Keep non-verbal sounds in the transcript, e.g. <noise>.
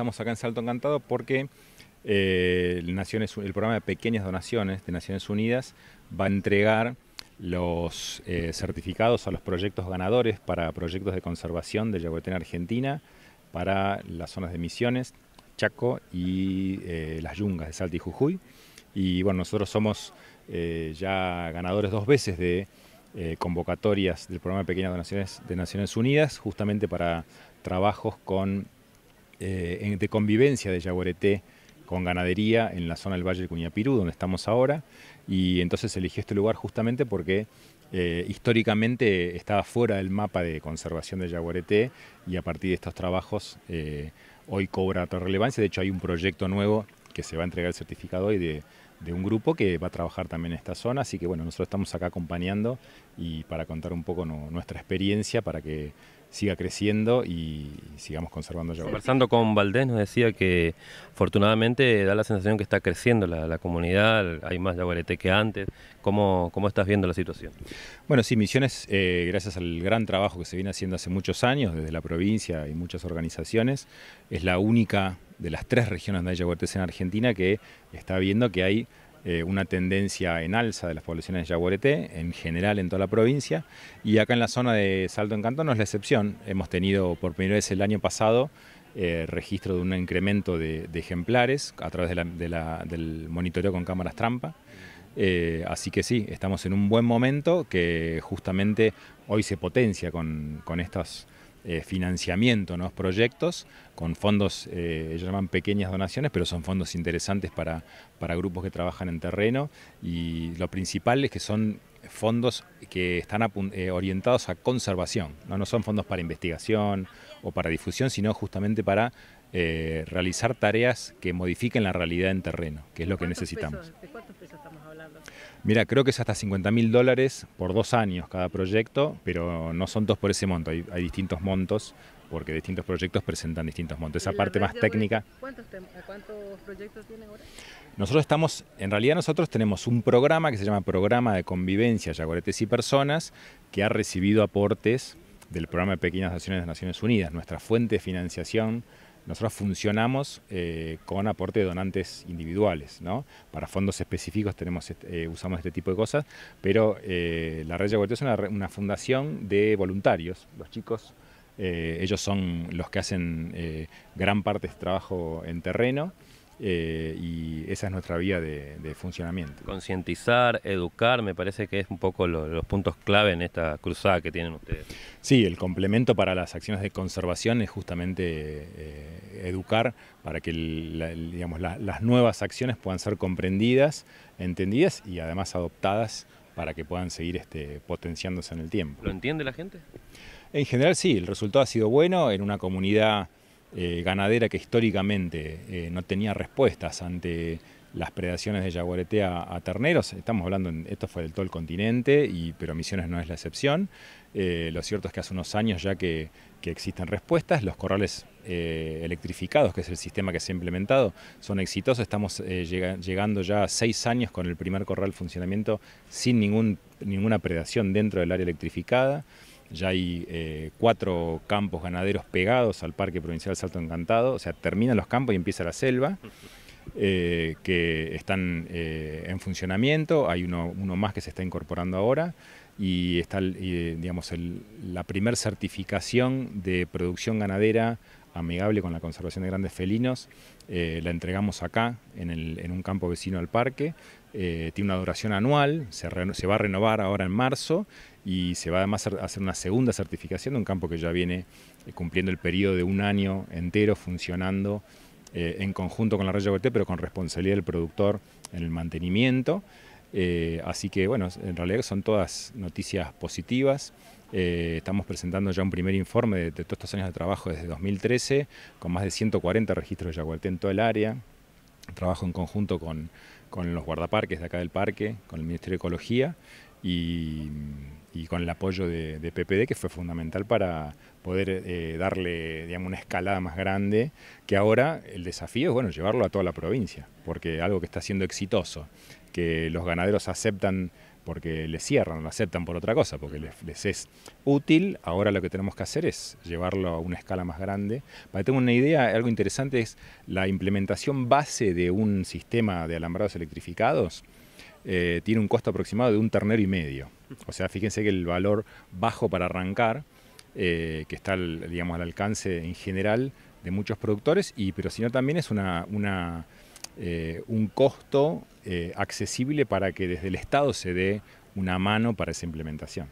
estamos acá en Salto Encantado porque el, eh, Naciones, el programa de pequeñas donaciones de Naciones Unidas va a entregar los eh, certificados a los proyectos ganadores para proyectos de conservación de Yagüetén, Argentina, para las zonas de Misiones, Chaco y eh, las Yungas de Salta y Jujuy. Y bueno, nosotros somos ya ganadores dos veces de convocatorias del programa de pequeñas donaciones de Naciones Unidas, justamente para trabajos con eh, de convivencia de Yaguareté con ganadería en la zona del Valle de Cuñapirú, donde estamos ahora, y entonces eligió este lugar justamente porque eh, históricamente estaba fuera del mapa de conservación de Yaguareté y a partir de estos trabajos eh, hoy cobra otra relevancia. De hecho, hay un proyecto nuevo que se va a entregar el certificado hoy de, un grupo que va a trabajar también en esta zona, así que bueno, nosotros estamos acá acompañando y para contar un poco nuestra experiencia para que siga creciendo y sigamos conservando ya. Conversando con Valdés nos decía que afortunadamente da la sensación que está creciendo la, comunidad, hay más yaguareté que antes. ¿Cómo, ¿Cómo, estás viendo la situación? Bueno, sí, Misiones, eh, gracias al gran trabajo que se viene haciendo hace muchos años desde la provincia y muchas organizaciones, es la única de las tres regiones de yaguaretés en Argentina que está viendo que hay eh, una tendencia en alza de las poblaciones de Yaguareté, en general en toda la provincia, y acá en la zona de Salto Encanto no es la excepción. Hemos tenido por primera vez el año pasado eh, registro de un incremento de, ejemplares a través del monitoreo con cámaras trampa. Eh, así que sí, estamos en un buen momento que justamente hoy se potencia con, con estas eh, financiamiento, nuevos proyectos con fondos, eh, ellos llaman pequeñas donaciones, pero son fondos interesantes para, para grupos que trabajan en terreno y lo principal es que son fondos que están eh, orientados a conservación, ¿no? son fondos para investigación o para difusión, sino justamente para realizar tareas que modifiquen la realidad en terreno, que es lo que necesitamos. Mira, creo que es hasta 50 mil dólares por dos años cada proyecto, pero no son dos por ese monto, hay, distintos montos porque distintos proyectos presentan distintos montos. Esa parte más técnica. ¿cuántos, proyectos tienen ahora? Nosotros estamos, en realidad nosotros tenemos un programa que se llama Programa de Convivencia Yaguaretes y Personas, que ha recibido aportes del programa de Pequeñas Naciones de Naciones Unidas. Nuestra fuente de financiación nosotros funcionamos eh, con aporte de donantes individuales, Para fondos específicos este, eh, usamos este tipo de cosas, pero eh, la Red Yaguareté es una, una, fundación de voluntarios, los chicos, ellos son los que hacen gran parte de este trabajo en terreno. Eh, y esa es nuestra vía de, funcionamiento. Concientizar, educar, me parece que es un poco los puntos clave en esta cruzada que tienen ustedes. Sí, el complemento para las acciones de conservación es justamente eh, educar para que digamos, las nuevas acciones puedan ser comprendidas, entendidas y además adoptadas para que puedan seguir este, potenciándose en el tiempo. ¿Lo entiende la gente? En general sí, el resultado ha sido bueno en una comunidad eh, ganadera que históricamente eh, no tenía respuestas ante las predaciones de yaguareté a, terneros, estamos hablando, esto fue del todo el continente, pero Misiones no es la excepción. Eh, lo cierto es que hace unos años ya que, existen respuestas, los corrales electrificados, que es el sistema que se ha implementado, son exitosos. Estamos llegando ya a seis años con el primer corral funcionamiento sin ningún, ninguna predación dentro del área electrificada ya hay eh, cuatro campos ganaderos pegados al Parque Provincial Salto Encantado, o sea, terminan los campos y empieza la selva, <laughs> eh, que están eh, en funcionamiento, hay uno, más que se está incorporando ahora, y está, la primer certificación de producción ganadera amigable con la conservación de grandes felinos. Eh, la entregamos acá, en, un campo vecino al parque. Eh, tiene una duración anual, se, va a renovar ahora en marzo y se va además a hacer una segunda certificación de un campo que ya viene eh, cumpliendo el periodo de un año entero funcionando en conjunto con la red Yaguareté, pero con responsabilidad del productor en el mantenimiento. así que bueno, en realidad son todas noticias positivas. Eh, estamos presentando ya un primer informe de, todos estos años de trabajo desde 2013, con más de 140 registros de Yaguareté en todo el área. Trabajo en conjunto con, los guardaparques de acá del parque, con el Ministerio de Ecología y, con el apoyo de, PPD, que fue fundamental para poder eh, darle digamos, una escalada más grande, que ahora el desafío es bueno, llevarlo a toda la provincia, porque algo que está siendo exitoso, que los ganaderos aceptan porque le cierran, lo aceptan por otra cosa, porque les, es útil. Ahora lo que tenemos que hacer es llevarlo a una escala más grande. Para que tengan una idea, algo interesante es la implementación base de un sistema de alambrados electrificados. Eh, tiene un costo aproximado de un ternero y medio. O sea, fíjense que el valor bajo para arrancar, eh, que está digamos, al alcance en general de muchos productores, y, pero si no también es una eh, un costo eh, accesible para que desde el Estado se dé una mano para esa implementación.